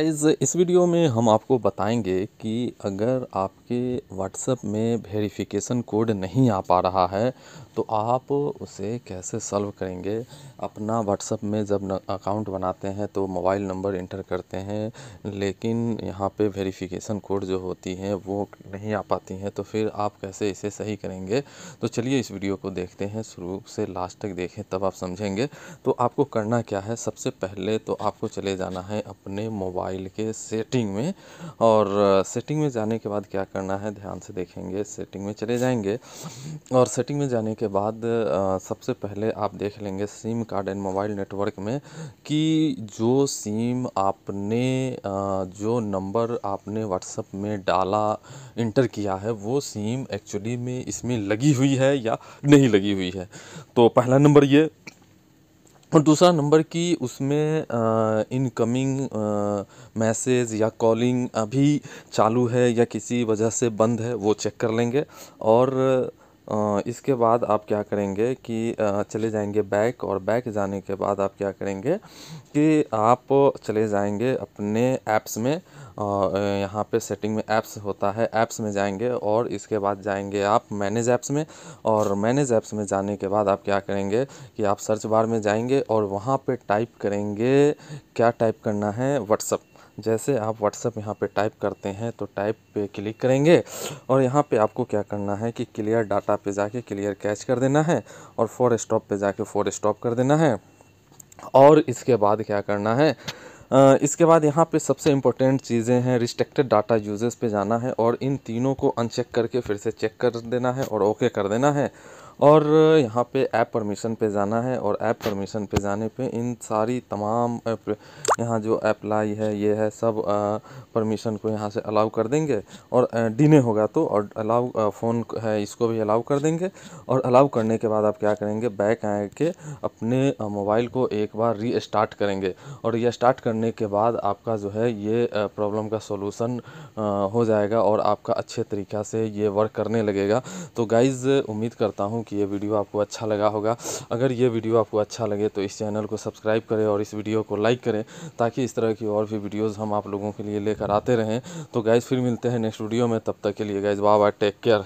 इस इस वीडियो में हम आपको बताएंगे कि अगर आपके व्हाट्सएप में वेरिफिकेशन कोड नहीं आ पा रहा है तो आप उसे कैसे सॉल्व करेंगे अपना व्हाट्सअप में जब अकाउंट बनाते हैं तो मोबाइल नंबर इंटर करते हैं लेकिन यहाँ पे वेरिफिकेशन कोड जो होती है वो नहीं आ पाती हैं तो फिर आप कैसे इसे सही करेंगे तो चलिए इस वीडियो को देखते हैं शुरू से लास्ट तक देखें तब आप समझेंगे तो आपको करना क्या है सबसे पहले तो आपको चले जाना है अपने मोबाइल के सेटिंग में और सेटिंग में जाने के बाद क्या करना है ध्यान से देखेंगे सेटिंग में चले जाएंगे और सेटिंग में जाने के के बाद सबसे पहले आप देख लेंगे SIM card and mobile network में कि जो सिम आपने जो नंबर आपने व्हाट्सअप में डाला इंटर किया है वो सिम एक्चुअली में इसमें लगी हुई है या नहीं लगी हुई है तो पहला नंबर ये और दूसरा नंबर कि उसमें इनकमिंग मैसेज या कॉलिंग अभी चालू है या किसी वजह से बंद है वो चेक कर लेंगे और इसके बाद आप क्या करेंगे कि चले जाएंगे बैक और बैक जाने के बाद आप क्या करेंगे कि आप चले जाएंगे अपने ऐप्स में यहाँ पे सेटिंग में ऐप्स होता है ऐप्स में जाएंगे और इसके बाद जाएंगे आप मैनेज ऐप्स में और मैनेज ऐप्स में जाने के बाद आप क्या करेंगे कि आप सर्च बार में जाएंगे और वहाँ पे टाइप करेंगे क्या टाइप करना है व्हाट्सअप जैसे आप व्हाट्सअप यहाँ पे टाइप करते हैं तो टाइप पे क्लिक करेंगे और यहाँ पे आपको क्या करना है कि क्लियर डाटा पे जाके क्लियर कैच कर देना है और फोर स्टॉप पे जाके फोर स्टॉप कर देना है और इसके बाद क्या करना है इसके बाद यहाँ पे सबसे इम्पोर्टेंट चीज़ें हैं रिस्ट्रिक्टेड डाटा यूजेस पे जाना है और इन तीनों को अनचेक करके फिर से चेक कर देना है और ओके कर देना है और यहाँ पे ऐप परमिशन पे जाना है और ऐप परमिशन पे जाने पे इन सारी तमाम ऐप यहाँ जो अप्लाई है ये है सब परमिशन को यहाँ से अलाउ कर देंगे और डिने होगा तो और अलाउ फ़ोन है इसको भी अलाउ कर देंगे और अलाउ करने के बाद आप क्या करेंगे बैक आए के अपने मोबाइल को एक बार री स्टार्ट करेंगे और री स्टार्ट करने के बाद आपका जो है ये प्रॉब्लम का सोलूसन हो जाएगा और आपका अच्छे तरीक़ा से ये वर्क करने लगेगा तो गाइज़ उम्मीद करता हूँ कि ये वीडियो आपको अच्छा लगा होगा अगर ये वीडियो आपको अच्छा लगे तो इस चैनल को सब्सक्राइब करें और इस वीडियो को लाइक करें ताकि इस तरह की और भी वीडियोज़ हम आप लोगों के लिए लेकर आते रहें तो गैस फिर मिलते हैं नेक्स्ट वीडियो में तब तक के लिए गैस बाबा टेक केयर